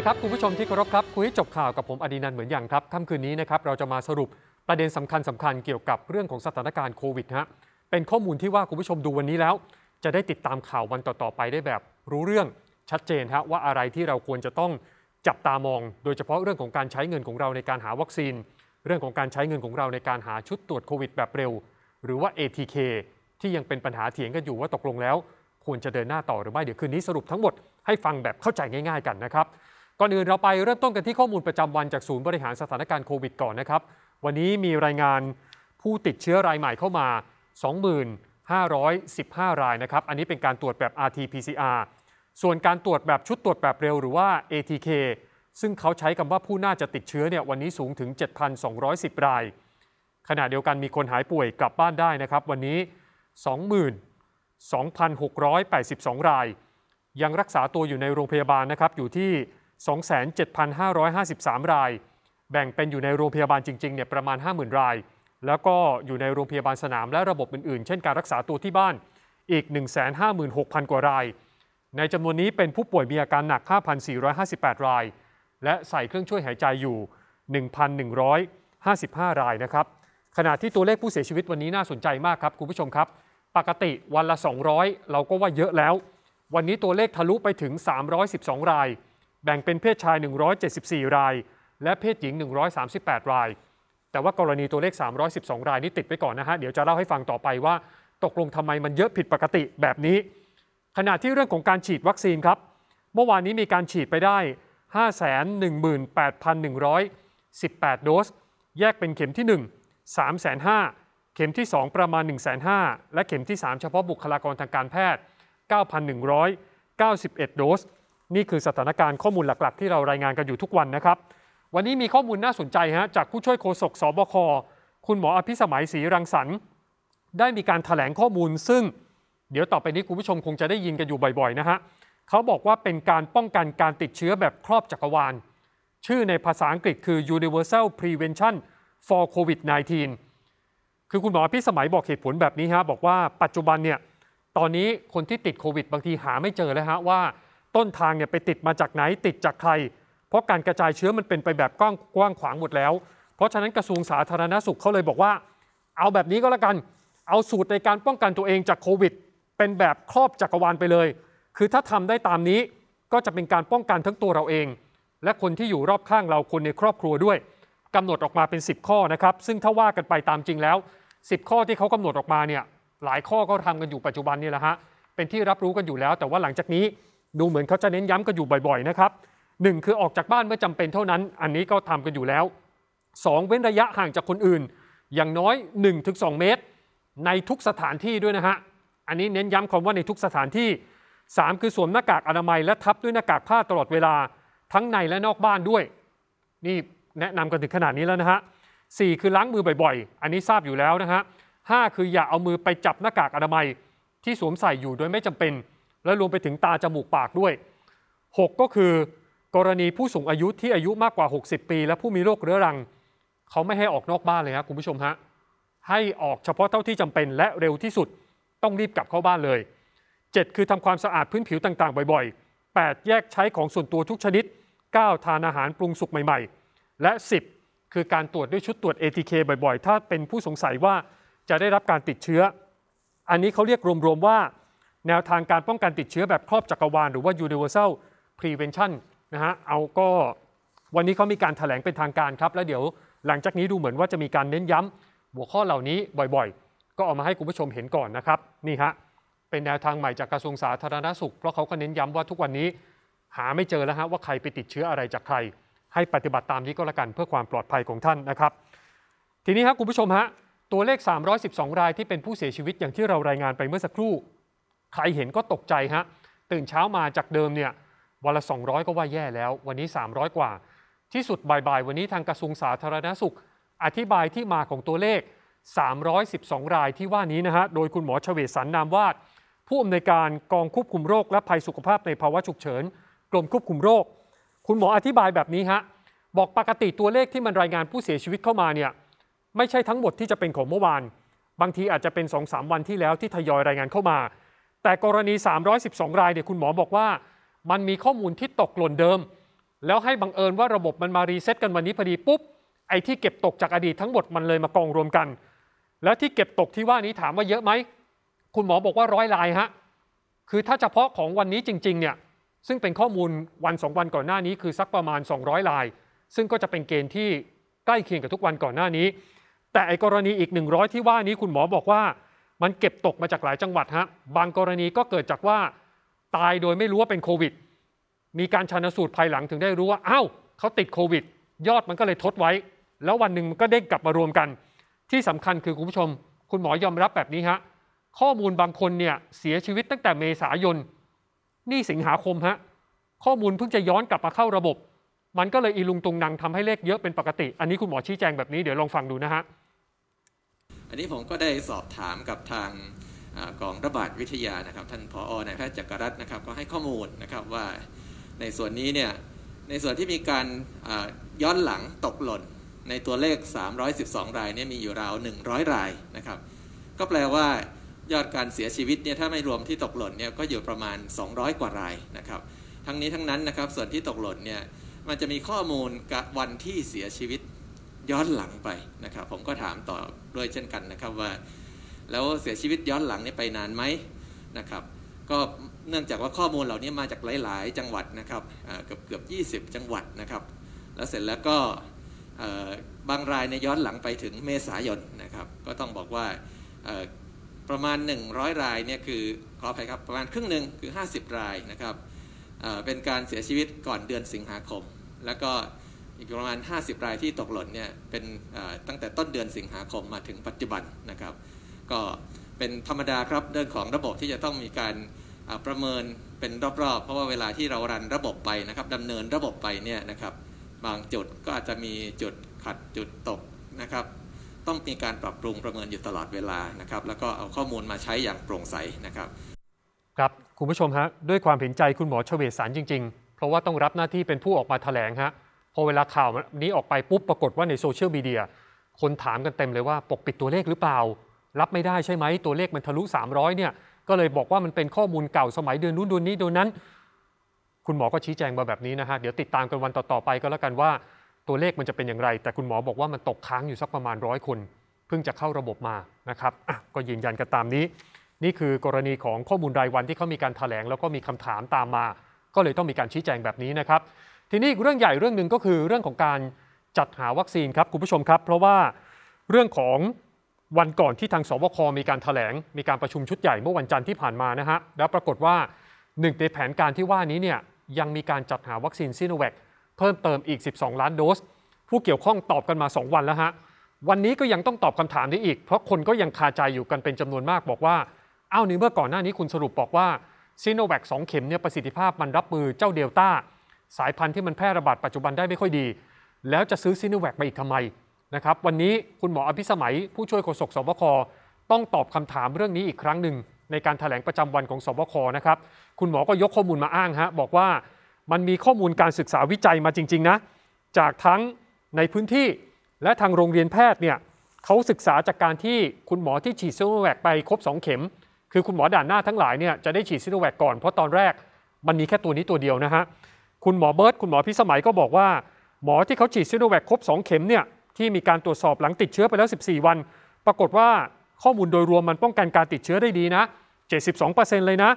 ดีครับคุณผู้ชมที่เคารพครับคุยจบข่าวกับผมอดีนันเหมือนอย่างครับค่ำคืนนี้นะครับเราจะมาสรุปประเด็นสำคัญสำคัญเกี่ยวกับเรื่องของสถานการณ์โควิดฮะเป็นข้อมูลที่ว่าคุณผู้ชมดูวันนี้แล้วจะได้ติดตามข่าววันต่อ ๆ ไปได้แบบรู้เรื่องชัดเจนฮะว่าอะไรที่เราควรจะต้องจับตามอง โดยเฉพาะเรื่องของการใช้เงินของเราในการหาวัคซีนเรื่องของการใช้เงินของเราในการหาชุดตรวจโควิดแบบเร็ว หรือว่า ATK ที่ยังเป็นปัญหาเถียงกันอยู่ว่าตกลงแล้ว ควรจะเดินหน้าต่อหรือไม่เดี๋ยวคืนนี้สรุปทั้งหมดให้ฟังแบบเข้าใจง่าย ๆกันนะครับก่อนอื่นเราไปเริ่มต้นกันที่ข้อมูลประจำวันจากศูนย์บริหารสถานการณ์โควิดก่อนนะครับ วันนี้มีรายงานผู้ติดเชื้อรายใหม่เข้ามา 2 5 1 5 รายนะครับ อันนี้เป็นการตรวจแบบ RT-PCR ส่วนการตรวจแบบชุดตรวจแบบเร็วหรือว่า ATK ซึ่งเขาใช้คำว่าผู้น่าจะติดเชื้อเนี่ยวันนี้สูงถึง 7,210 ราย ขณะเดียวกันมีคนหายป่วยกลับบ้านได้นะครับ วันนี้22,682 ราย ยังรักษาตัวอยู่ในโรงพยาบาลนะครับอยู่ที่27,553 ราย แบ่งเป็นอยู่ในโรงพยาบาลจริง ๆ เนี่ยประมาณ 50,000 ราย แล้วก็อยู่ในโรงพยาบาลสนามและระบบอื่นๆ เช่นการรักษาตัวที่บ้าน อีก 156,000 กว่าราย ในจำนวนนี้เป็นผู้ป่วยมีอาการหนัก 5,458 ราย และใส่เครื่องช่วยหายใจอยู่ 1,155 รายนะครับ ขณะที่ตัวเลขผู้เสียชีวิตวันนี้น่าสนใจมากครับ คุณผู้ชมครับ ปกติวันละ 200 เราก็ว่าเยอะแล้ว วันนี้ตัวเลขทะลุไปถึง 312 รายแบ่งเป็นเพศชาย 174 ราย และเพศหญิง 138 ราย แต่ว่ากรณีตัวเลข 312 รายนี้ติดไปก่อนนะฮะ เดี๋ยวจะเล่าให้ฟังต่อไปว่า ตกลงทำไมมันเยอะผิดปกติแบบนี้ ขณะที่เรื่องของการฉีดวัคซีนครับ เมื่อวานนี้มีการฉีดไปได้ 518,118 โดส แยกเป็นเข็มที่1 3,500เข็มที่ 2 ประมาณ1,500และเข็มที่ 3 เฉพาะบุคลากรทางการแพทย์ 9,191 โดสนี่คือสถานการณ์ข้อมูลหลักๆ ที่เรารายงานกันอยู่ทุกวันนะครับ วันนี้มีข้อมูลน่าสนใจฮะจากผู้ช่วยโฆษกสบค คุณหมออภิสมัยศรีรังสรรค์ได้มีการถแถลงข้อมูลซึ่งเดี๋ยวต่อไปนี้คุณผู้ชมคงจะได้ยินกันอยู่บ่อยๆนะฮะเขาบอกว่าเป็นการป้องกันการติดเชื้อแบบครอบจักรวาล ชื่อในภาษาอังกฤษคือ universal prevention for covid-19 คือคุณหมอพิสมัยบอกเหตุผลแบบนี้ฮะบอกว่าปัจจุบันเนี่ย ตอนนี้คนที่ติดโควิดบางทีหาไม่เจอแล้วฮะว่าต้นทางเนี่ยไปติดมาจากไหนติดจากใคร เพราะการกระจายเชื้อมันเป็นไปแบบกว้างกว้างขวางหมดแล้ว เพราะฉะนั้นกระทรวงสาธารณสุขเขาเลยบอกว่า เอาแบบนี้ก็แล้วกันเอาสูตรในการป้องกันตัวเองจากโควิด เป็นแบบครอบจักรวาลไปเลย คือถ้าทำได้ตามนี้ก็จะเป็นการป้องกันทั้งตัวเราเอง และคนที่อยู่รอบข้างเราคนในครอบครัวด้วย กำหนดออกมาเป็น 10 ข้อนะครับ ซึ่งถ้าว่ากันไปตามจริงแล้ว 10 ข้อที่เขากำหนดออกมาเนี่ยหลายข้อก็ทำกันอยู่ปัจจุบันนี่แหละฮะเป็นที่รับรู้กันอยู่แล้ว แต่ว่าหลังจากนี้ดูเหมือนเขาจะเน้นย้ำกันอยู่บ่อยๆนะครับหนึ่งคือออกจากบ้านเมื่อจำเป็นเท่านั้น อันนี้ก็ทำกันอยู่แล้ว 2 เว้นระยะห่างจากคนอื่น อย่างน้อย 1-2เมตร ในทุกสถานที่ด้วยนะฮะ อันนี้เน้นย้ำคำว่าในทุกสถานที่ 3 คือสวมหน้ากากอนามัยและทับด้วยหน้ากากผ้าตลอดเวลาทั้งในและนอกบ้านด้วย นี่แนะนำกันถึงขนาดนี้แล้วนะฮะสคือล้างมือบ่อย ๆ อันนี้ทราบอยู่แล้วนะฮะหคืออย่าเอามือไปจับหน้ากากอนามัยที่สวมใส่อยู่โดยไม่จำเป็นและรวมไปถึงตาจมูกปากด้วย 6 ก็คือ กรณีผู้สูงอายุที่อายุมากกว่า 60 ปี และผู้มีโรคเรื้อรัง เขาไม่ให้ออกนอกบ้านเลยครับคุณผู้ชมฮะให้ออกเฉพาะเท่าที่จำเป็นและเร็วที่สุดต้องรีบกลับเข้าบ้านเลย 7 คือทำความสะอาดพื้นผิวต่างๆ บ่อย ๆ 8 แยกใช้ของส่วนตัวทุกชนิด 9 ทานอาหารปรุงสุกใหม่ๆ และ 10 คือการตรวจด้วยชุดตรวจ ATK บ่อย ๆ ถ้าเป็นผู้สงสัยว่าจะได้รับการติดเชื้อ อันนี้เขาเรียกรวมๆว่าแนวทางการป้องกันติดเชื้อแบบครอบจักรวาลหรือว่า universal prevention นะฮะเอาก็วันนี้เขามีการถแถลงเป็นทางการครับ แล้วเดี๋ยวหลังจากนี้ดูเหมือนว่าจะมีการเน้นย้ำหัวข้อเหล่านี้บ่อยๆ ก็เอามาให้คุณผู้ชมเห็นก่อนนะครับ นี่ฮะเป็นแนวทางใหม่จากกระทรวงสาธารณาสุข เพราะเขาก็เน้นย้ำว่าทุกวันนี้หาไม่เจอแล้วฮะว่าใครไปติดเชื้ออะไรจากใคร ให้ปฏิบัติตามนี้ก็แล้วกันเพื่อความปลอดภัยของท่านนะครับทีนี้ครับคุณผู้ชมฮะตัวเลข 312 รายที่เป็นผู้เสียชีวิตอย่างที่เรารายงานไปเมื่อสักครู่ใครเห็นก็ตกใจฮะ ตื่นเช้ามาจากเดิมเนี่ยวันละ 200 ก็ว่าแย่แล้ว วันนี้ 300 กว่า ที่สุดบ่ายๆวันนี้ทางกระทรวงสาธารณสุข อธิบายที่มาของตัวเลข 312 รายที่ว่านี้นะฮะ โดยคุณหมอเฉวสันนามวาด ผู้อำนวยการกองควบคุมโรคและภัยสุขภาพในภาวะฉุกเฉินกรมควบคุมโรค คุณหมออธิบายแบบนี้ฮะบอกปกติตัวเลขที่มันรายงานผู้เสียชีวิตเข้ามาเนี่ยไม่ใช่ทั้งหมดที่จะเป็นของเมื่อวาน บางทีอาจจะเป็น2-3วันที่แล้วที่ทยอยรายงานเข้ามาแต่กรณี312 รายเนี่ยคุณหมอบอกว่ามันมีข้อมูลที่ตกหล่นเดิม แล้วให้บังเอิญว่าระบบมันมารีเซ็ตกันวันนี้พอดีปุ๊บไอ้ที่เก็บตกจากอดีตทั้งหมดมันเลยมากองรวมกัน แล้วที่เก็บตกที่ว่านี้ถามว่าเยอะไหมคุณหมอบอกว่าร้อยลายฮะคือถ้าเฉพาะของวันนี้จริง ๆเนี่ยซึ่งเป็นข้อมูลวันสองวันก่อนหน้านี้คือสักประมาณ 200ราย ซึ่งก็จะเป็นเกณฑ์ที่ใกล้เคียงกับทุกวันก่อนหน้านี้ แต่ไอ้กรณีอีก 100 ที่ว่านี้คุณหมอบอกว่ามันเก็บตกมาจากหลายจังหวัดฮะบางกรณีก็เกิดจากว่าตายโดยไม่รู้ว่าเป็นโควิด มีการชันสูตรภายหลังถึงได้รู้ว่าอ้าวเขาติดโควิด ยอดมันก็เลยทดไว้ แล้ววันหนึ่งมันก็เด้งกลับมารวมกัน ที่สำคัญคือคุณผู้ชม คุณหมอยอมรับแบบนี้ฮะข้อมูลบางคนเนี่ยเสียชีวิตตั้งแต่เมษายนนี่สิงหาคมฮะข้อมูลเพิ่งจะย้อนกลับมาเข้าระบบ มันก็เลยอีลุงตุงนังทำให้เลขเยอะเป็นปกติ อันนี้คุณหมอชี้แจงแบบนี้เดี๋ยวลองฟังดูนะฮะอันนี้ผมก็ได้สอบถามกับทางกองระบาดวิทยานะครับ ท่านผออนายแพทย์จักรรัตน์นะครับก็ให้ข้อมูลนะครับว่าในส่วนนี้เนี่ยในส่วนที่มีการย้อนหลังตกหล่นในตัวเลข 312 รายเนี่ยมีอยู่ราว 100 รายนะครับก็แปลว่า ยอดการเสียชีวิตเนี่ยถ้าไม่รวมที่ตกหล่นเนี่ยก็อยู่ประมาณ 200 กว่ารายนะครับทั้งนี้ทั้งนั้นนะครับส่วนที่ตกหล่นเนี่ยมันจะมีข้อมูลกับวันที่เสียชีวิตย้อนหลังไปนะครับ ผมก็ถามต่อด้วยเช่นกันนะครับว่าแล้วเสียชีวิตย้อนหลังนี่ไปนานไหมนะครับ ก็เนื่องจากว่าข้อมูลเหล่านี้มาจากหลาย ๆ จังหวัดนะครับเกือบเกือบ20 จังหวัดนะครับ แล้วเสร็จแล้วก็บางรายในย้อนหลังไปถึงเมษายนนะครับ ก็ต้องบอกว่าประมาณ 100 รายเนี่ยคือขออภัยครับประมาณครึ่งหนึ่งคือ 50 รายนะครับเป็นการเสียชีวิตก่อนเดือนสิงหาคมแล้วก็อีกประมาณ 50 รายที่ตกหล่นเนี่ยเป็นตั้งแต่ต้นเดือนสิงหาคมมาถึงปัจจุบันนะครับ ก็เป็นธรรมดาครับเรื่องของระบบที่จะต้องมีการประเมินเป็นรอบๆ เพราะว่าเวลาที่เรารันระบบไปนะครับดำเนินระบบไปเนี่ยนะครับบางจุดก็อาจจะมีจุดขัดจุดตกนะครับ ต้องมีการปรับปรุงประเมินอยู่ตลอดเวลานะครับแล้วก็เอาข้อมูลมาใช้อย่างโปร่งใสนะครับครับคุณผู้ชมฮะด้วยความเห็นใจคุณหมอเฉวศสารจริง ๆ เพราะว่าต้องรับหน้าที่เป็นผู้ออกมาแถลงฮะพอเวลาข่าวนี้ออกไปปุ๊บปรากฏว่าในโซเชียลมีเดียคนถามกันเต็มเลยว่าปกปิดตัวเลขหรือเปล่า รับไม่ได้ใช่ไหม ตัวเลขมันทะลุ300เนี่ยก็เลยบอกว่ามันเป็นข้อมูลเก่าสมัยเดือนนู้นเดือนนี้เดือนนั้น คุณหมอก็ชี้แจงมาแบบนี้นะฮะ เดี๋ยวติดตามกันวันต่อ ๆ ไปก็แล้วกันว่าตัวเลขมันจะเป็นอย่างไร แต่คุณหมอบอกว่ามันตกค้างอยู่สักประมาณร้อยคนเพิ่งจะเข้าระบบมานะครับ ก็ยืนยันกันตามนี้ นี่คือกรณีของข้อมูลรายวันที่เขามีการถแถลงแล้วก็มีคำถามตามมา ก็เลยต้องมีการชี้แจงแบบนี้นะครับทีนี้เรื่องใหญ่เรื่องหนึ่งก็คือเรื่องของการจัดหาวัคซีนครับคุณผู้ชมครับ เพราะว่าเรื่องของวันก่อนที่ทางสวค มีการถแถลง มีการประชุมชุดใหญ่เมื่อวันจันทร์ที่ผ่านมานะฮะ แล้วปรากฏว่าหนึ่งในแผนการที่ว่านี้เนี่ยยังมีการจัดหาวัคซีนซีโนแวคเพิ่มเติมอีก 12 ล้านโดส ผู้เกี่ยวข้องตอบกันมา 2 วันแล้วฮะวันนี้ก็ยังต้องตอบคำถามนี้อีก เพราะคนก็ยังคาใจอยู่กันเป็นจำนวนมากบอกว่าอ้าวนี่เมื่อก่อนหน้านี้คุณสรุปบอกว่าซีโนแวคสองเข็มเนี่ยประสิทธิภาพมันรับมือเจ้าเดลต้าสายพันธุ์ที่มันแพร่ระบาดปัจจุบันได้ไม่ค่อยดี แล้วจะซื้อซิโนแวคมาอีกทำไมนะครับ วันนี้คุณหมออภิสมัย ผู้ช่วยโฆษกสบคต้องตอบคำถามเรื่องนี้อีกครั้งหนึ่งในการถแถลงประจำวันของสบคนะครับ คุณหมอก็ยกข้อมูลมาอ้างฮะ บอกว่ามันมีข้อมูลการศึกษาวิจัยมาจริงๆนะ จากทั้งในพื้นที่และทางโรงเรียนแพทย์เนี่ยเขาศึกษาจากการที่คุณหมอที่ฉีดซิโนแวคไปครบ2เข็มคือคุณหมอด่านหน้าทั้งหลายเนี่ยจะได้ฉีดซิโนแวคก่อนเพราะตอนแรกมันมีแค่ตัวนี้ตัวเดียวนะฮะคุณหมอเบิร์ตคุณหมอพิสมัยก็บอกว่าหมอที่เขาฉีดซิโนแวคครบ 2 เข็มเนี่ยที่มีการตรวจสอบหลังติดเชื้อไปแล้ว 14 วัน ปรากฏว่าข้อมูลโดยรวมมันป้องกันการติดเชื้อได้ดีนะ 72%เลยนะ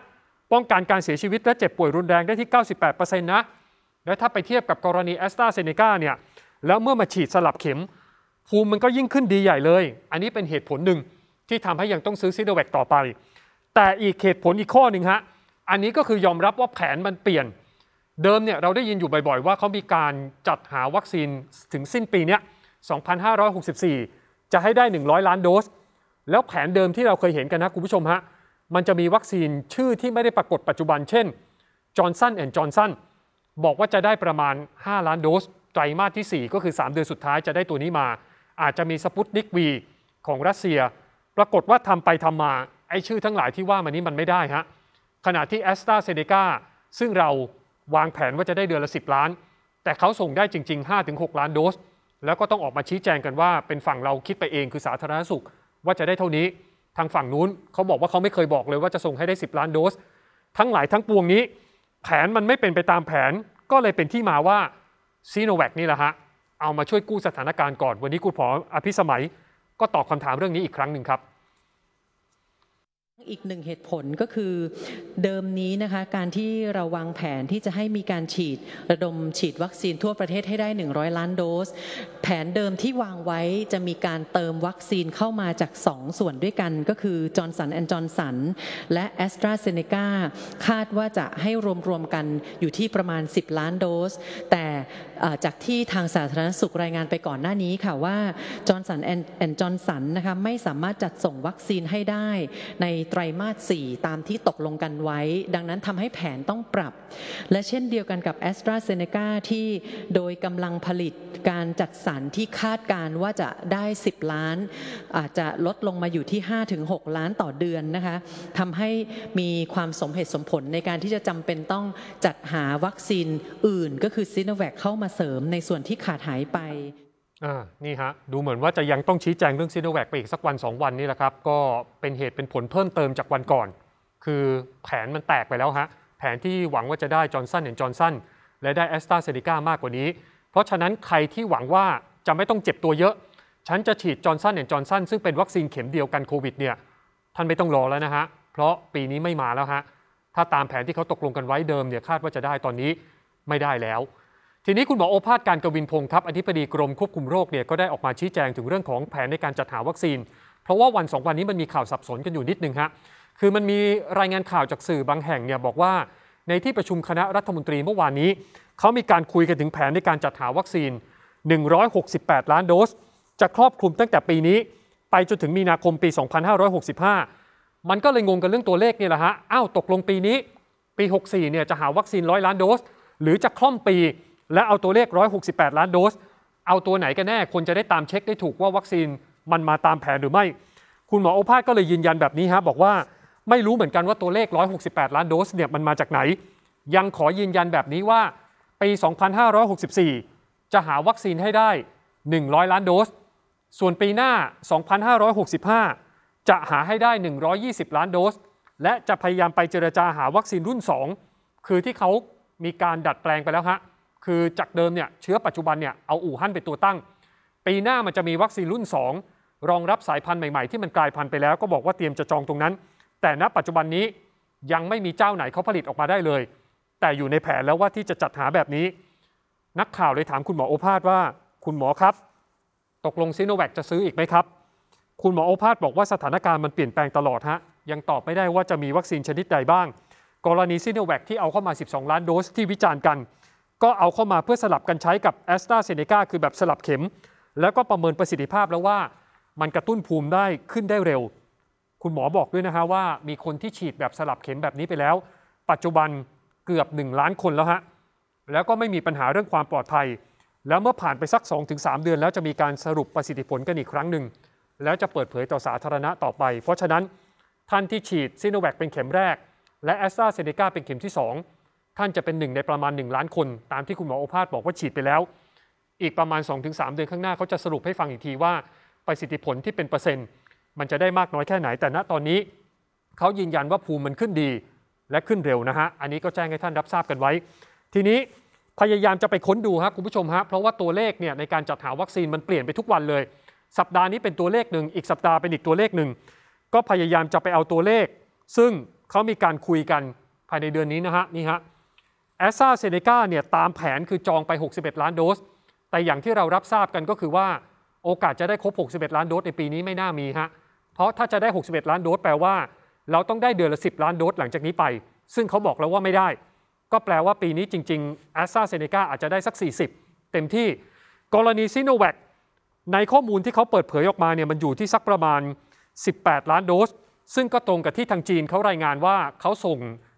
ป้องกันการเสียชีวิตและเจ็บป่วยรุนแรงได้ที่ 98%นะและถ้าไปเทียบกับกรณีแอสตราเซเนกาเนี่ยแล้วเมื่อมาฉีดสลับเข็ม ภูมิมันก็ยิ่งขึ้นดีใหญ่เลย อันนี้เป็นเหตุผลหนึ่งที่ทำให้ยังต้องซื้อซิโนแวคต่อไป แต่อีกเหตุผลอีกข้อหนึ่งฮะอันนี้ก็คือยอมรับว่าแผนมันเปลี่ยนเดิมเนี่ยเราได้ยินอยู่บ่อย ๆ ว่าเขามีการจัดหาวัคซีนถึงสิ้นปีนี้2,564 จะให้ได้ 100 ล้านโดส แล้วแผนเดิมที่เราเคยเห็นกันนะ คุณผู้ชมฮะ มันจะมีวัคซีนชื่อที่ไม่ได้ปรากฏปัจจุบัน เช่นจอร์นสันแอนด์จอร์นสันบอกว่าจะได้ประมาณ 5 ล้านโดส ไตรมาสที่ 4 ก็คือ 3 เดือนสุดท้ายจะได้ตัวนี้มา อาจจะมีสปุตนิกวีของรัสเซีย ปรากฏว่าทำไปทำมา ไอ้ชื่อทั้งหลายที่ว่ามานี้มันไม่ได้ฮะ ขณะที่แอสตราเซเนกาซึ่งเราวางแผนว่าจะได้เดือนละ10ล้าน แต่เขาส่งได้จริง ๆ5-6ล้านโดส แล้วก็ต้องออกมาชี้แจงกันว่าเป็นฝั่งเราคิดไปเอง คือสาธารณสุข ว่าจะได้เท่านี้ ทางฝั่งนู้นเขาบอกว่าเขาไม่เคยบอกเลยว่าจะส่งให้ได้ 10 ล้านโดส ทั้งหลายทั้งปวงนี้ แผนมันไม่เป็นไปตามแผน ก็เลยเป็นที่มาว่าซีโนแวคนี่แหละฮะ เอามาช่วยกู้สถานการณ์ก่อน วันนี้คุณผออภิสมัย ก็ตอบคำถามเรื่องนี้อีกครั้งหนึ่งครับอีกหนึ่งเหตุผลก็คือเดิมนี้นะคะ การที่เราวางแผนที่จะให้มีการฉีดระดมฉีดวัคซีนทั่วประเทศ ให้ได้ 100 ล้านโดส แผนเดิมที่วางไว้จะมีการเติมวัคซีนเข้ามาจาก 2 ส่วนด้วยกัน ก็คือจอร์นสันแอนด์จอร์นสันและแอสตราเซเนกาคาดว่าจะให้รวมๆกันอยู่ที่ประมาณ 10 ล้านโดส แต่จากที่ทางสาธารณสุขรายงานไปก่อนหน้านี้ค่ะว่าจอร์นสันแอนด์จอร์นสันนะคะไม่สามารถจัดส่งวัคซีนให้ได้ในไตรมาส 4 ตามที่ตกลงกันไว้ ดังนั้นทำให้แผนต้องปรับ และเช่นเดียวกันกับ a s t r a z เซ e c a ที่โดยกำลังผลิตการจัดสรรที่คาดการว่าจะได้ 10 ล้าน อาจจะลดลงมาอยู่ที่ 5-6 ล้านต่อเดือนนะคะทำให้มีความสมเหตุสมผลในการที่จะจำเป็นต้องจัดหาวัคซีนอื่น ก็คือซิโนแวคเข้ามาเสริมในส่วนที่ขาดหายไปนี่ฮะ ดูเหมือนว่าจะยังต้องชี้แจงเรื่องซีโนแวคไปอีกสักวัน 2 วันนี่แหละครับ ก็เป็นเหตุเป็นผลเพิ่มเติมจากวันก่อน คือแผนมันแตกไปแล้วฮะแผนที่หวังว่าจะได้จอร์นสันแอนจอร์นสันและได้แอสตราเซเนกามากกว่านี้ เพราะฉะนั้นใครที่หวังว่าจะไม่ต้องเจ็บตัวเยอะ ฉันจะฉีดจอร์นสันแอนจอร์นสันซึ่งเป็นวัคซีนเข็มเดียวกันโควิดเนี่ยท่านไม่ต้องรอแล้วนะฮะเพราะปีนี้ไม่มาแล้วฮะถ้าตามแผนที่เขาตกลงกันไว้เดิมเนี่ยคาดว่าจะได้ตอนนี้ไม่ได้แล้วทีนี้คุณหมอโอภาสการกวินพงศ์ครับอธิบดีกรมควบคุมโรคเนี่ยก็ได้ออกมาชี้แจงถึงเรื่องของแผนในการจัดหาวัคซีน เพราะว่าวันสองวันนี้มันมีข่าวสับสนกันอยู่นิดนึงฮะคือมันมีรายงานข่าวจากสื่อบางแห่งเนี่ยบอกว่าในที่ประชุมคณะรัฐมนตรีเมื่อวานนี้ เขามีการคุยกันถึงแผนในการจัดหาวัคซีน 168 ล้านโดส จะครอบคลุมตั้งแต่ปีนี้ ไปจนถึงมีนาคมปี 2565 มันก็เลยงงกันเรื่องตัวเลขเนี่ยแหละฮะอ้าวตกลงปีนี้ปี 64 เนี่ยจะหาวัคซีนร้อยล้านโดส หรือจะคล่อมปีและเอาตัวเลข 168 ล้านโดส เอาตัวไหนกันแน่ คนจะได้ตามเช็คได้ถูกว่าวัคซีนมันมาตามแผนหรือไม่ คุณหมอโอภาสก็เลยยืนยันแบบนี้ฮะบอกว่าไม่รู้เหมือนกันว่าตัวเลข 168 ล้านโดสเนี่ยมันมาจากไหน ยังขอยืนยันแบบนี้ว่าปี 2564 จะหาวัคซีนให้ได้ 100 ล้านโดส ส่วนปีหน้า 2565 จะหาให้ได้ 120 ล้านโดส และจะพยายามไปเจรจาหาวัคซีนรุ่น 2 คือที่เขามีการดัดแปลงไปแล้วฮะคือจากเดิมเนี่ยเชื้อปัจจุบันเนี่ยเอาอู่ฮั่นเป็นตัวตั้ง ปีหน้ามันจะมีวัคซีนรุ่น 2 รองรับสายพันธุ์ใหม่ๆ ที่มันกลายพันธุ์ไปแล้ว ก็บอกว่าเตรียมจะจองตรงนั้น แต่ณปัจจุบันนี้ยังไม่มีเจ้าไหนเขาผลิตออกมาได้เลย แต่อยู่ในแผนแล้วว่าที่จะจัดหาแบบนี้ นักข่าวเลยถามคุณหมอโอภาสว่าคุณหมอครับ ตกลงซีโนแวคจะซื้ออีกไหมครับ คุณหมอโอภาสบอกว่าสถานการณ์มันเปลี่ยนแปลงตลอดฮะยังตอบไม่ได้ว่าจะมีวัคซีนชนิดใดบ้าง กรณีซีโนแวคที่เอาเข้ามา 12 ล้านโดสที่วิจารณ์กันก็เอาเข้ามาเพื่อสลับกันใช้กับแอสตราเซเนกาคือแบบสลับเข็ม แล้วก็ประเมินประสิทธิภาพแล้วว่ามันกระตุ้นภูมิได้ขึ้นได้เร็ว คุณหมอบอกด้วยนะฮะว่ามีคนที่ฉีดแบบสลับเข็มแบบนี้ไปแล้ว ปัจจุบันเกือบ 1 ล้านคนแล้วฮะ แล้วก็ไม่มีปัญหาเรื่องความปลอดภัย แล้วเมื่อผ่านไปสัก 2-3 เดือนแล้วจะมีการสรุปประสิทธิผลกันอีกครั้งหนึ่งแล้วจะเปิดเผยต่อสาธารณะต่อไป เพราะฉะนั้น ท่านที่ฉีดซิโนแวคเป็นเข็มแรก และแอสตราเซเนกาเป็นเข็มที่ 2ท่านจะเป็นหนึ่งในประมาณ 1 ล้านคน ตามที่คุณหมอโอภาสบอกว่าฉีดไปแล้ว อีกประมาณ 2-3เดือนข้างหน้า เขาจะสรุปให้ฟังอีกทีว่าประสิทธิผลที่เป็นเปอร์เซ็นต์ มันจะได้มากน้อยแค่ไหนแต่ณตอนนี้ เขายืนยันว่าภูมิมันขึ้นดีและขึ้นเร็วนะฮะ อันนี้ก็แจ้งให้ท่านรับทราบกันไว้ ทีนี้พยายามจะไปค้นดูครับคุณผู้ชมฮะเพราะว่าตัวเลขเนี่ยในการจัดหาวัคซีนมันเปลี่ยนไปทุกวันเลย สัปดาห์นี้เป็นตัวเลขหนึ่งอีกสัปดาห์เป็นอีกตัวเลขหนึ่งก็พยายามจะไปเอาตัวเลข ซึ่งเขามีการคุยกันภายในเดือนนี้นะฮะนี่ฮะแอสซาเซเนกาเนี่ยตามแผนคือจองไป 61 ล้านโดส แต่อย่างที่เรารับทราบกันก็คือว่า โอกาสจะได้ครบ 61 ล้านโดสในปีนี้ไม่น่ามีฮะ เพราะถ้าจะได้ 61 ล้านโดสแปลว่า เราต้องได้เดือนละ 10 ล้านโดสหลังจากนี้ไป ซึ่งเขาบอกแล้วว่าไม่ได้ ก็แปลว่าปีนี้จริงๆแอสซาเซเนกาอาจจะได้สัก 40 เต็มที่ กรณีซิโนแวคในข้อมูลที่เขาเปิดเผยออกมาเนี่ยมันอยู่ที่สักประมาณ 18 ล้านโดส ซึ่งก็ตรงกับที่ทางจีนเขารายงานว่าเขาส่ง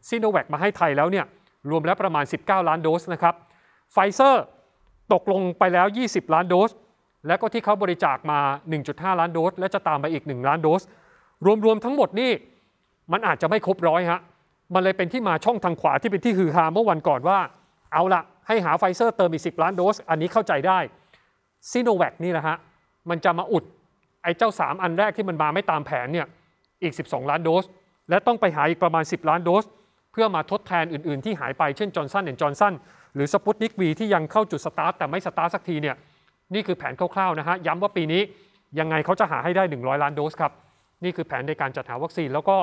ซิโนแวคมาให้ไทยแล้วเนี่ยรวมแล้วประมาณ 19 ล้านโดสนะครับ ไฟเซอร์ตกลงไปแล้ว 20 ล้านโดส และก็ที่เขาบริจาคมา 1.5 ล้านโดส และจะตามไปอีก 1 ล้านโดส รวมๆทั้งหมดนี่ มันอาจจะไม่ครบร้อยฮะ มันเลยเป็นที่มาช่องทางขวาที่เป็นที่ฮือฮาเมื่อวันก่อนว่า เอาละให้หาไฟเซอร์ เติมอีก 10 ล้านโดส อันนี้เข้าใจได้ซีโนแวคนี่แหละฮะ มันจะมาอุดไอ้เจ้า 3 อันแรกที่มันมาไม่ตามแผนเนี่ย อีก 12 ล้านโดส และต้องไปหาอีกประมาณ 10 ล้านโดสพื่อมาทดแทนอื่น ๆ ที่หายไปเช่น จอร์นสันเอนจอร์นสัน หรือสปุตนิกวีที่ยังเข้าจุดสตาร์ทแต่ไม่สตาร์ทสักทีเนี่ย นี่คือแผนคร่าว ๆ นะฮะ ย้ำว่าปีนี้ยังไงเขาจะหาให้ได้100ล้านโดสครับ นี่คือแผนในการจัดหาวัคซีน แล้วก็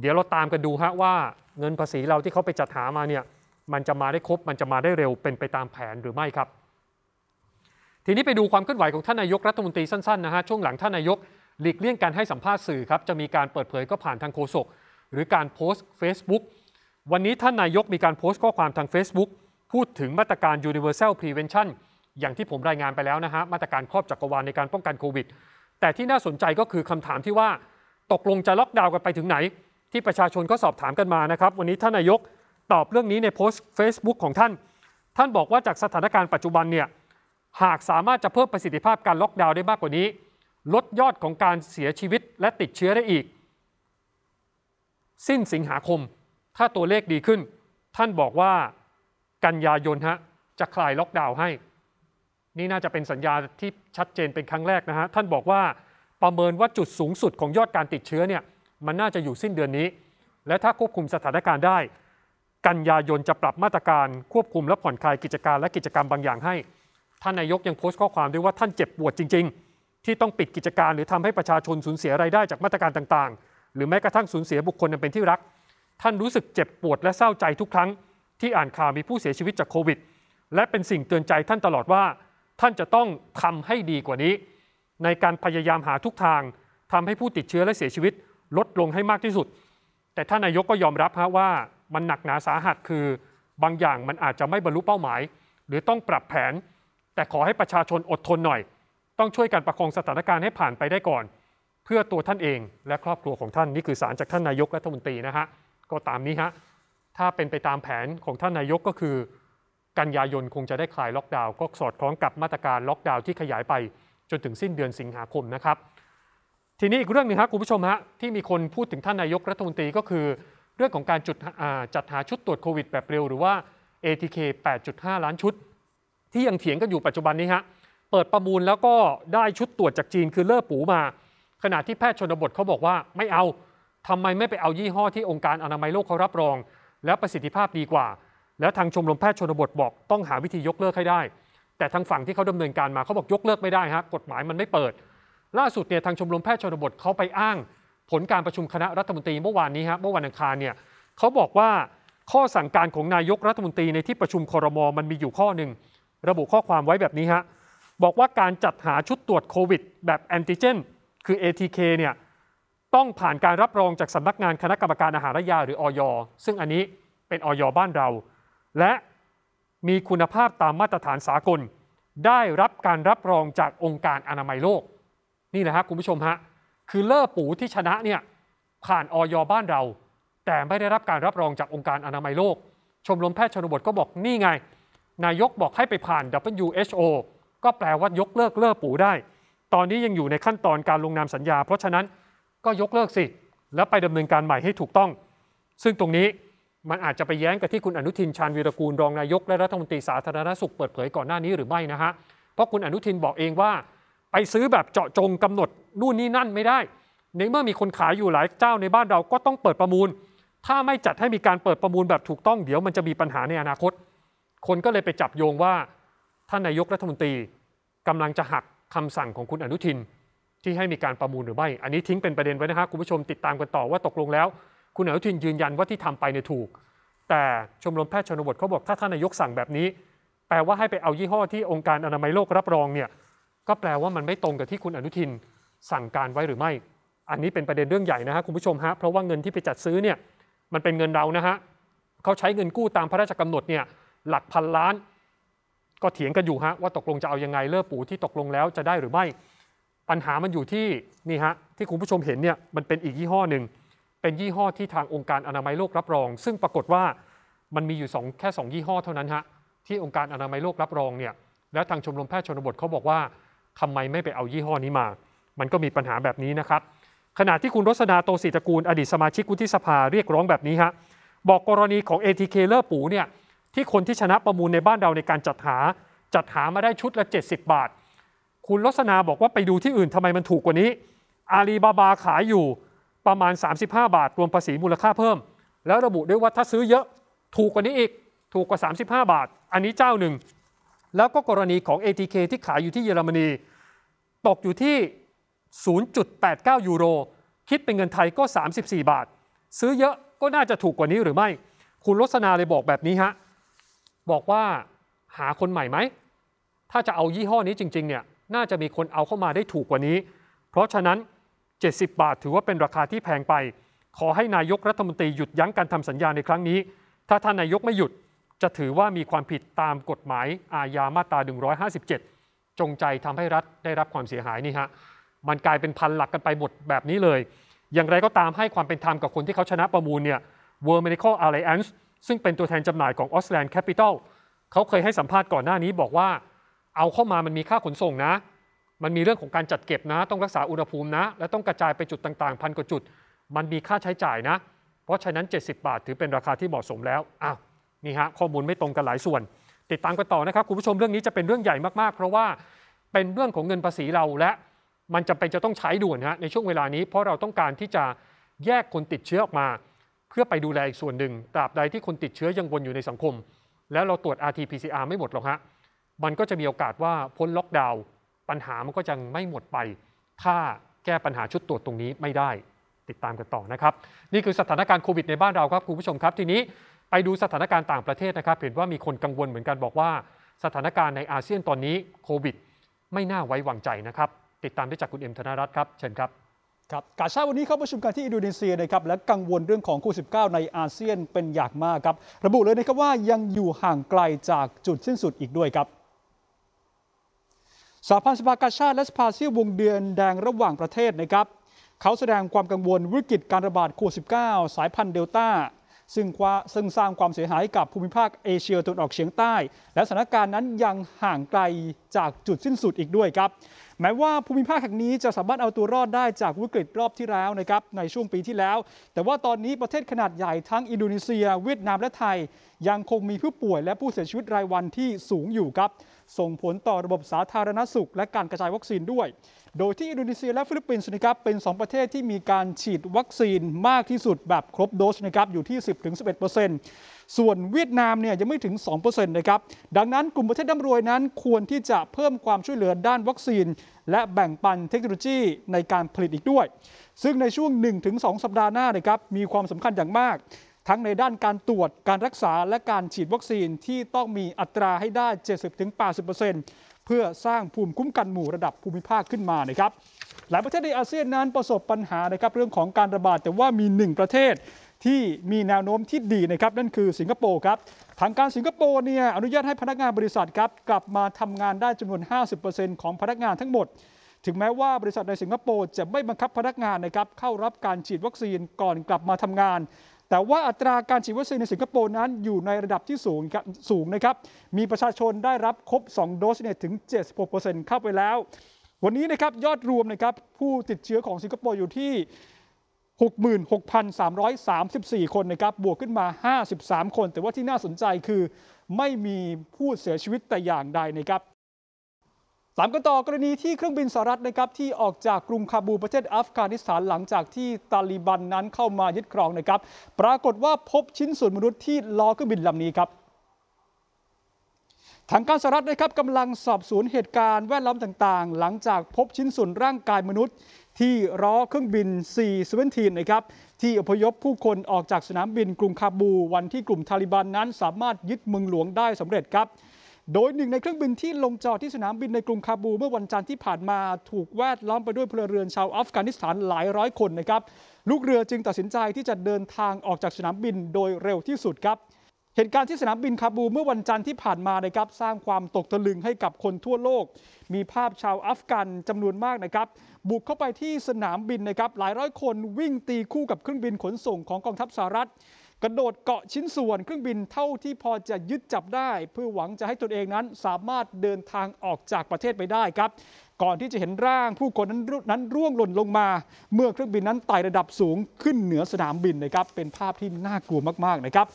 เดี๋ยวเราตามกันดูฮะว่า เงินภาษีเราที่เขาไปจัดหามาเนี่ยมันจะมาได้ครบ มันจะมาได้เร็วเป็นไปตามแผนหรือไม่ครับ ทีนี้ไปดูความเคลื่อนไหวของท่านนายกรัฐมนตรีสั้น ๆ นะฮะ ช่วงหลังท่านนายก หลีกเลี่ยงการให้สัมภาษณ์สื่อครับจะมีการเปิดเผยก็ผ่านทางโฆษกหรือการโพสต์ Facebook วันนี้ท่านนายกมีการโพสต์ข้อความทาง Facebook พูดถึงมาตรการ Universal Prevention อย่างที่ผมรายงานไปแล้วนะฮะ มาตรการครอบจักรวาลในการป้องกันโควิด แต่ที่น่าสนใจก็คือคำถามที่ว่า ตกลงจะล็อกดาวน์กันไปถึงไหน ที่ประชาชนก็สอบถามกันมานะครับ วันนี้ท่านนายกตอบเรื่องนี้ในโพสต์ Facebook ของท่าน ท่านบอกว่าจากสถานการณ์ปัจจุบันเนี่ยหากสามารถจะเพิ่มประสิทธิภาพการล็อกดาวน์ได้มากกว่านี้ ลดยอดของการเสียชีวิตและติดเชื้อได้อีก สิ้นสิงหาคมถ้าตัวเลขดีขึ้นท่านบอกว่ากันยายนฮะจะคลายล็อกดาวน์ให้ นี่น่าจะเป็นสัญญาที่ชัดเจนเป็นครั้งแรกนะฮะ ท่านบอกว่าประเมินว่าจุดสูงสุดของยอดการติดเชื้อเนี่ยมันน่าจะอยู่สิ้นเดือนนี้ และถ้าควบคุมสถานการณ์ได้ กันยายนจะปรับมาตรการควบคุมและผ่อนคลายกิจการและกิจกรรมบางอย่างให้ ท่านนายกยังโพสต์ข้อความด้วยว่าท่านเจ็บปวดจริง ๆ ที่ต้องปิดกิจการหรือทำให้ประชาชนสูญเสียรายได้จากมาตรการต่างๆ หรือแม้กระทั่งสูญเสียบุคคลนั้นเป็นที่รักท่านรู้สึกเจ็บปวดและเศร้าใจทุกครั้งที่อ่านข่าวมีผู้เสียชีวิตจากโควิด และเป็นสิ่งเตือนใจท่านตลอดว่า ท่านจะต้องทำให้ดีกว่านี้ ในการพยายามหาทุกทาง ทำให้ผู้ติดเชื้อและเสียชีวิตลดลงให้มากที่สุด แต่ท่านนายกก็ยอมรับฮะว่ามันหนักหนาสาหัสคือบางอย่างมันอาจจะไม่บรรลุเป้าหมาย หรือต้องปรับแผน แต่ขอให้ประชาชนอดทนหน่อย ต้องช่วยกันประคองสถานการณ์ให้ผ่านไปได้ก่อน เพื่อตัวท่านเองและครอบครัวของท่านนี่คือสารจากท่านนายกรัฐมนตรีนะฮะก็ตามนี้ฮะ ถ้าเป็นไปตามแผนของท่านนายกก็คือกันยายนคงจะได้คลายล็อกดาวน์ ก็สอดคล้องกับมาตรการล็อกดาวน์ที่ขยายไปจนถึงสิ้นเดือนสิงหาคมนะครับ ทีนี้อีกเรื่องนึงครับคุณผู้ชมฮะ ที่มีคนพูดถึงท่านนายกรัฐมนตรีก็คือ เรื่องของการจุดจัดหาชุดตรวจโควิดแบบเร็วหรือว่า ATK 8.5 ล้านชุด ที่ยังเถียงกันอยู่ปัจจุบันนี้ฮะเปิดประมูลแล้วก็ได้ชุดตรวจจากจีนคือเลิศปูมา ขณะที่แพทย์ชนบทเขาบอกว่าไม่เอาทำไมไม่ไปเอายี่ห้อที่องค์การอนามัยโลกเขารับรอง และประสิทธิภาพดีกว่า แล้วทางชมรมแพทย์ชนบทบอกต้องหาวิธียกเลิกให้ได้ แต่ทางฝั่งที่เขาดำเนินการมาเขาบอกยกเลิกไม่ได้ฮะกฎหมายมันไม่เปิด ล่าสุดเนี่ยทางชมรมแพทย์ชนบทเขาไปอ้าง ผลการประชุมคณะรัฐมนตรีเมื่อวานนี้ฮะเมื่อวันอังคารเนี่ยเขาบอกว่า ข้อสั่งการของนายกรัฐมนตรีในที่ประชุมคอรมอมันมีอยู่ข้อหนึ่งระบุข้อความไว้แบบนี้ฮะบอกว่าการจัดหาชุดตรวจโควิดแบบแอนติเจนคือ ATK เนี่ยต้องผ่านการรับรองจากสำนักงานคณะกรรมการอาหารและยาหรืออยซึ่งอันนี้เป็นอย บ้านเรา และมีคุณภาพตามมาตรฐานสากล ได้รับการรับรองจากองค์การอนามัยโลกนี่แหละฮะคุณผู้ชมฮะคือเล่อปูที่ชนะเนี่ยผ่านออย บ้านเรา แต่ไม่ได้รับการรับรองจากองค์การอนามัยโลก ชมรมแพทย์ชนบทก็บอกนี่ไงนายกบอกให้ไปผ่าน WHO ก็แปลว่ายกเลิกเล่อปูได้ ตอนนี้ยังอยู่ในขั้นตอนการลงนามสัญญา เพราะฉะนั้นก็ยกเลิกสิ แล้วไปดำเนินการใหม่ให้ถูกต้อง ซึ่งตรงนี้มันอาจจะไปแย้งกับที่คุณอนุทินชาญวีรกูลรองนายกและรัฐมนตรีสาธารณสุขเปิดเผยก่อนหน้านี้หรือไม่นะฮะ เพราะคุณอนุทินบอกเองว่า ไปซื้อแบบเจาะจงกำหนด นู่นนี่นั่นไม่ได้ ในเมื่อมีคนขายอยู่หลายเจ้าในบ้านเราก็ต้องเปิดประมูล ถ้าไม่จัดให้มีการเปิดประมูลแบบถูกต้อง เดี๋ยวมันจะมีปัญหาในอนาคต คนก็เลยไปจับโยงว่าท่านนายกรัฐมนตรีกำลังจะหักคำสั่งของคุณอนุทินที่ให้มีการประมูลหรือไม่ อันนี้ทิ้งเป็นประเด็นไว้นะฮะคุณผู้ชมติดตามกันต่อว่าตกลงแล้ว คุณอนุทินยืนยันว่าที่ทำไปเนี่ยถูก แต่ชมรมแพทย์ชนบทเขาบอกถ้าท่านนายกสั่งแบบนี้ แปลว่าให้ไปเอายี่ห้อที่องค์การอนามัยโลกรับรองเนี่ยก็แปลว่ามันไม่ตรงกับที่คุณอนุทินสั่งการไว้หรือไม่ อันนี้เป็นประเด็นเรื่องใหญ่นะฮะคุณผู้ชมฮะเพราะว่าเงินที่ไปจัดซื้อเนี่ยมันเป็นเงินเรานะฮะเขาใช้เงินกู้ตามพระราชกำหนดเนี่ยหลักพันล้าน ก็เถียงกันอยู่ฮะว่าตกลงจะเอายังไงเลิกปูที่ตกลงแล้วจะได้หรือไม่ปัญหามันอยู่ที่นี่ฮะที่คุณผู้ชมเห็นเนี่ยมันเป็นอีกยี่ห้อหนึ่งเป็นยี่ห้อที่ทางองค์การอนามัยโลกรับรอง ซึ่งปรากฏว่ามันมีอยู่ 2 แค่ 2 ยี่ห้อเท่านั้นฮะที่องค์การอนามัยโลกรับรองเนี่ยแล้วทางชมรมแพทย์ชนบทเขาบอกว่า ทำไมไม่ไปเอายี่ห้อนี้มา มันก็มีปัญหาแบบนี้นะครับขณะที่คุณรสนาโตศิตรกูลอดีตสมาชิกวุฒิสภาเรียกร้องแบบนี้ฮะบอกกรณีของ ATK เลอร์ปูเนี่ยที่คนที่ชนะประมูลในบ้านเราในการจัดหา จัดหามาได้ชุดละ 70 บาทคุณลันษณาบอกว่าไปดูที่อื่นทำไมมันถูกกว่านี้อาลีบาบาขายอยู่ประมาณ 35 บาท รวมภาษีมูลค่าเพิ่ม แล้วระบุด้วยว่าถ้าซื้อเยอะถูกกว่านี้อีกถูกกว่า 35 บาท อันนี้เจ้าหนึ่ง แล้วก็กรณีของ ATK ที่ขายอยู่ที่เยอรมนี ตกอยู่ที่ 0.89 ยูโร คิดเป็นเงินไทยก็ 34 บาท ซื้อเยอะก็น่าจะถูกกว่านี้หรือไม่ คุณลสนาเลยบอกแบบนี้ฮะบอกว่าหาคนใหม่ไหมถ้าจะเอายี่ห้อนี้จริงๆเนี่ยน่าจะมีคนเอาเข้ามาได้ถูกกว่านี้ เพราะฉะนั้น 70 บาทถือว่าเป็นราคาที่แพงไป ขอให้นายกรัฐมนตรีหยุดยั้งการทำสัญญาในครั้งนี้ ถ้าท่านนายกไม่หยุด จะถือว่ามีความผิดตามกฎหมายอาญามาตรา 157 จงใจทำให้รัฐได้รับความเสียหายนี่ฮะ มันกลายเป็นพันหลักกันไปหมดแบบนี้เลย อย่างไรก็ตามให้ความเป็นธรรมกับคนที่เขาชนะประมูลเนี่ย World Medical Alliance ซึ่งเป็นตัวแทนจำหน่ายของ Auslan Capital เขาเคยให้สัมภาษณ์ก่อนหน้านี้บอกว่าเอาเข้ามามันมีค่าขนส่งนะ มันมีเรื่องของการจัดเก็บนะ ต้องรักษาอุณหภูมินะ และต้องกระจายไปจุดต่างๆพันกว่าจุด มันมีค่าใช้จ่ายนะ เพราะฉะนั้น 70 บาทถือเป็นราคาที่เหมาะสมแล้วอ้าวนี่ฮะข้อมูลไม่ตรงกันหลายส่วน ติดตามกันต่อนะครับ คุณผู้ชม เรื่องนี้จะเป็นเรื่องใหญ่มากๆ เพราะว่าเป็นเรื่องของเงินภาษีเราและมันจำเป็นจะต้องใช้ด่วนฮะในช่วงเวลานี้ เพราะเราต้องการที่จะแยกคนติดเชื้อออกมา เพื่อไปดูแลอีกส่วนหนึ่งตราบใดที่คนติดเชื้อยังวนอยู่ในสังคม แล้วเราตรวจ RT-PCR ไม่หมดหรอกฮะมันก็จะมีโอกาสว่าพ้นล็อกดาวน์ปัญหามันก็ยังไม่หมดไป ถ้าแก้ปัญหาชุดตรวจตรงนี้ไม่ได้ ติดตามกันต่อนะครับนี่คือสถานการณ์โควิดในบ้านเราครับคุณผู้ชมครับ ทีนี้ไปดูสถานการณ์ต่างประเทศนะครับ เห็นว่ามีคนกังวลเหมือนกันบอกว่าสถานการณ์ในอาเซียนตอนนี้โควิดไม่น่าไว้วางใจนะครับ ติดตามได้จากคุณเอ็มธนรัตน์ครับเชิญครับครับกาชาวันนี้เข้าประชุมกันที่อินโดนีเซียนะครับและกังวลเรื่องของโควิด้าในอาเซียนเป็นอย่างมากครับระบุเลยนะครับว่ายังอยู่ห่างไกลจากจุดสิ้นสุดอีกด้วยครับสหพันธ์สภากาชาติและสภาเซียววงเดือนแดงระหว่างประเทศนะครับ เขาแสดงความกังวลวิกฤตการระบาดโควิด -19 สายพันธุ์เดลต้าซึ่งวาซึ่งสร้างความเสียหายกับภูมิภาคเอเชียตะวันออกเฉียงใต้ และสถานการณ์นั้นยังห่างไกลจากจุดสิ้นสุดอีกด้วยครับ แม้ว่าภูมิภาคแห่งนี้จะสามารถเอาตัวรอดได้จากวิกฤตรอบที่แล้วนะครับในช่วงปีที่แล้ว แต่ว่าตอนนี้ประเทศขนาดใหญ่ทั้งอินโดนีเซียเวียดนามและไทย ยังคงมีผู้ป่วยและผู้เสียชีวิตรายวันที่สูงอยู่ครับ ส่งผลต่อระบบสาธารณสุขและการกระจายวัคซีนด้วยโดยที่อินโดนีเซียและฟิลิปปินส์นะครับเป็น 2 ประเทศที่มีการฉีดวัคซีนมากที่สุดแบบครบโดสนะครับอยู่ที่ 10-11%ส่วนเวียดนามเนี่ยยังไม่ถึง 2%นะครับ ดังนั้นกลุ่มประเทศร่ำรวยนั้น ควรที่จะเพิ่มความช่วยเหลือด้านวัคซีน และแบ่งปันเทคโนโลยีในการผลิตอีกด้วย ซึ่งในช่วง 1-2 สัปดาห์หน้านะครับมีความสำคัญอย่างมาก ทั้งในด้านการตรวจการรักษาและการฉีดวัคซีนที่ต้องมีอัตราให้ได้ 70-80%เเพื่อสร้างภูมิคุ้มกันหมู่ระดับภูมิภาคขึ้นมานะครับหลายประเทศในอาเซียนนั้นประสบปัญหานะครับเรื่องของการระบาด แต่ว่ามีหนึ่งประเทศที่มีแนวโน้มที่ดีนะครับ นั่นคือสิงคโปร์ครับ ทางการสิงคโปร์เนี่ยอนุญาตให้พนักงานบริษัทครับกลับมาทำงานได้จำนวน 50%ของพนักงานทั้งหมด ถึงแม้ว่าบริษัทในสิงคโปร์จะไม่บังคับพนักงานนะครับเข้ารับการฉีดวัคซีนก่อนกลับมาทำงานแต่ว่าอัตราการฉีดวัคซีนในสิงคโปร์นั้นอยู่ในระดับที่สูงสูงนะครับ มีประชาชนได้รับครบ 2 โดสเนี่ยถึง 76%เข้าไปแล้ว วันนี้นะครับยอดรวมนะครับผู้ติดเชื้อของสิงคโปร์อยู่ที่ 66,334 คนนะครับบวกขึ้นมา 53 คน แต่ว่าที่น่าสนใจคือไม่มีผู้เสียชีวิตแต่อย่างใดนะครับตามกันต่อกรณีที่เครื่องบินสหรัฐนะครับ ที่ออกจากกรุงคาบูประเทศอัฟกานิสถานหลังจากที่ตาลีบันนั้นเข้ามายึดครองนะครับ ปรากฏว่าพบชิ้นส่วนมนุษย์ที่ล้อเครื่องบินลำนี้ครับทางการสหรัฐนะครับกำลังสอบสวนเหตุการณ์แวดล้อมต่างๆ หลังจากพบชิ้นส่วนร่างกายมนุษย์ที่ล้อเครื่องบิน417นะครับที่อพยพผู้คนออกจากสนามบินกรุงคาบู วันที่กลุ่มทาลิบันนั้น สามารถยึดเมืองหลวงได้สำเร็จครับโดยหนึ่งในเครื่องบินที่ลงจอดที่สนามบินในกรุงคาบู เมื่อวันจันทร์ที่ผ่านมาถูกแวดล้อมไปด้วยพลเรือนชาวอัฟกานิสถานหลายร้อยคนนะครับลูกเรือจึงตัดสินใจที่จะเดินทางออกจากสนามบินโดยเร็วที่สุดครับเหตุการณ์ที่สนามบินคาบูเมื่อวันจันทร์ที่ผ่านมานะครับสร้างความตกตะลึงให้กับคนทั่วโลก มีภาพชาวอัฟกันจำนวนมากนะครับบุกเข้าไปที่สนามบินนะครับหลายร้อยคนวิ่งตีคู่กับเครื่องบินขนส่งของกองทัพสหรัฐกระโดดเกาะชิ้นส่วนเครื่องบินเท่าที่พอจะยึดจับได้ เพื่อหวังจะให้ตนเองนั้นสามารถเดินทางออกจากประเทศไปได้ครับ ก่อนที่จะเห็นร่างผู้คนนั้นนั้นร่วงหล่นลงมา เมื่อเครื่องบินนั้นไต่ระดับสูงขึ้นเหนือสนามบินนะครับเป็นภาพที่น่ากลัวมากๆนะครับ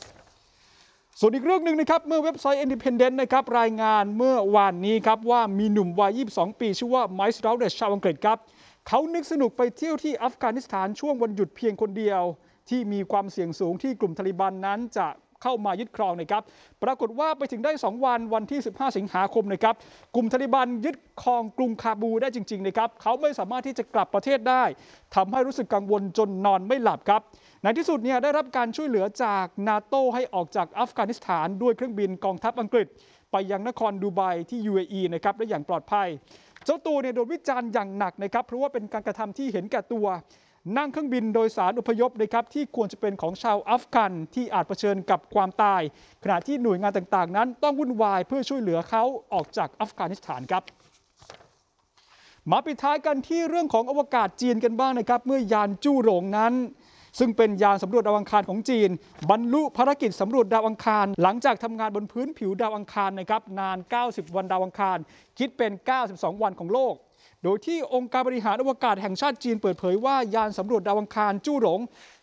ส่วนอีกเรื่องหนึ่งนะครับเมื่อเว็บไซต์ Independent นะครับรายงานเมื่อวานนี้ครับว่ามีหนุ่มวัย 22 ปีชื่อว่าไมซ์ดาวเดชชาวอังกฤษครับเขานึกสนุกไปเที่ยวที่อัฟกานิสถานช่วงวันหยุดเพียงคนเดียวที่มีความเสี่ยงสูงที่กลุ่มทาลิบันนั้นจะเข้ามายึดครองนะครับ ปรากฏว่าไปถึงได้ 2 วันวันที่ 15 สิงหาคมนะครับกลุ่มทาลิบันยึดครองกรุงคาบูได้จริงๆนะครับเขาไม่สามารถที่จะกลับประเทศได้ ทำให้รู้สึกกังวลจนนอนไม่หลับครับ ในที่สุดเนี่ยได้รับการช่วยเหลือจากนาโตให้ออกจากอัฟกานิสถาน ด้วยเครื่องบินกองทัพอังกฤษ ไปยังนครดูไบที่ UAE นะครับและอย่างปลอดภัย เจ้าตัวเนี่ยโดนวิจารณ์อย่างหนักนะครับ เพราะว่าเป็นการกระทำที่เห็นแก่ตัวนั่งเครื่องบินโดยสารอพยพนะครับที่ควรจะเป็นของชาวอัฟกันที่อาจเผชิญกับความตาย ขณะที่หน่วยงานต่างๆ นั้น ต้องวุ่นวายเพื่อช่วยเหลือเขาออกจากอัฟกานิสถานครับ มาปิดท้ายกันที่เรื่องของอวกาศจีนกันบ้างนะครับเมื่อยานจู้หลงนั้น ซึ่งเป็นยานสำรวจดาวอังคารของจีนบรรลุภารกิจสำรวจดาวอังคาร หลังจากทำงานบนพื้นผิวดาวอังคารนะครับนาน 90 วันดาวอังคารคิดเป็น 92 วันของโลกโดยที่องค์การบริหารอวกาศแห่งชาติจีนเปิดเผยว่ายานสำรวจดาวอังคารจู้หลง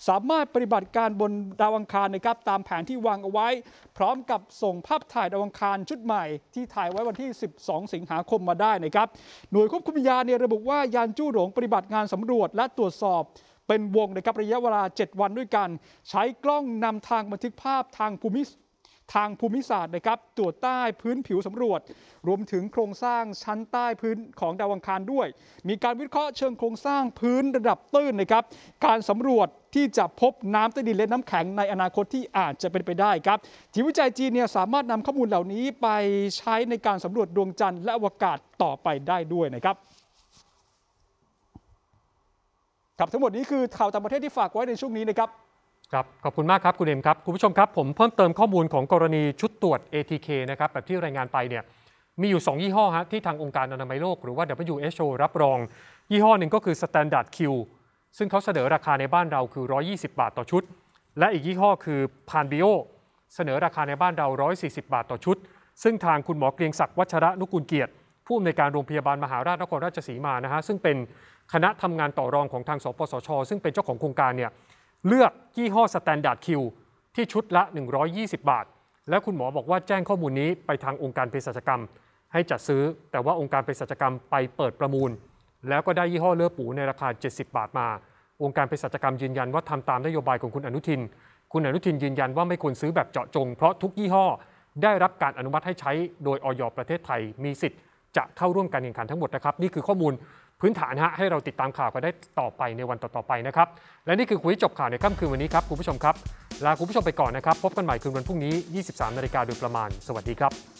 สามารถปฏิบัติการบนดาวอังคารนะครับตามแผนที่วางเอาไว้ พร้อมกับส่งภาพถ่ายดาวอังคารชุดใหม่ที่ถ่ายไว้วันที่ 12 สิงหาคมมาได้นะครับหน่วยควบคุมยานเนี่ยระบุว่ายานจู้หลงปฏิบัติงานสำรวจและตรวจสอบเป็นวงนะครับระยะเวลา 7 วันด้วยกัน ใช้กล้องนำทางบันทึกภาพทางภูมิทางภูมิศาสตร์นะครับตรวจใต้พื้นผิวสำรวจ รวมถึงโครงสร้างชั้นใต้พื้นของดาวอังคารด้วย มีการวิเคราะห์เชิงโครงสร้างพื้นระดับตื้นนะครับการสำรวจที่จะพบน้ำใต้ดินและน้ำแข็ง ในอนาคตที่อาจจะเป็นไปได้ครับทีมวิจัยจีนเนี่ยสามารถนำข้อมูลเหล่านี้ไปใช้ในการสำรวจดวงจันทร์และอวกาศต่อไปได้ด้วยนะครับครับทั้งหมดนี้คือข่าวต่างประเทศที่ฝากไว้ในช่วงนี้นะครับครับขอบคุณมากครับ คุณเอมครับ คุณผู้ชมครับ ผมเพิ่มเติมข้อมูลของกรณีชุดตรวจ ATK นะครับแบบที่รายงานไปเนี่ยมีอยู่ 2 ยี่ห้อฮะที่ทางองค์การอนามัยโลกหรือว่า WHO รับรอง ยี่ห้อหนึ่งก็คือ Standard Q ซึ่งเขาเสนอราคาในบ้านเราคือ 120 บาทต่อชุด และอีกยี่ห้อคือ Panbio เสนอราคาในบ้านเรา 140 บาทต่อชุด ซึ่งทางคุณหมอเกรียงศักดิ์วัชระนุกูลเกียรติ ผู้อำนวยการโรงพยาบาลมหาราชนครราชสีมานะฮะซึ่งเป็นคณะทำงานต่อรองของทางสปสช ซึ่งเป็นเจ้าของโครงการเนี่ยเลือกยี่ห้อสแตนดาร์ดคิวที่ชุดละ 120 บาท และคุณหมอบอกว่าแจ้งข้อมูลนี้ไปทางองค์การเภสัชกรรม ให้จัดซื้อแต่ว่าองค์การเภสัชกรรมไปเปิดประมูล แล้วก็ได้ยี่ห้อเลือปูในราคา 70 บาทมา องค์การเภสัชกรรมยืนยันว่าทำตามนโยบายของคุณอนุทิน คุณอนุทินยืนยันว่าไม่ควรซื้อแบบเจาะจงเพราะทุกยี่ห้อ ได้รับการอนุมัติให้ใช้โดยออยประเทศไทย มีสิทธิ์จะเข้าร่วมการแข่งขันทั้งหมดนะครับ นี่คือข้อมูลพื้นฐานฮะให้เราติดตามข่าวกันได้ต่อไปในวันต่อๆไปนะครับ และนี่คือคุยจบข่าวในค่ำคืนวันนี้ครับ คุณผู้ชมครับ ลาคุณผู้ชมไปก่อนนะครับ พบกันใหม่คืนวันพรุ่งนี้ 23 นาฬิกาโดยประมาณ สวัสดีครับ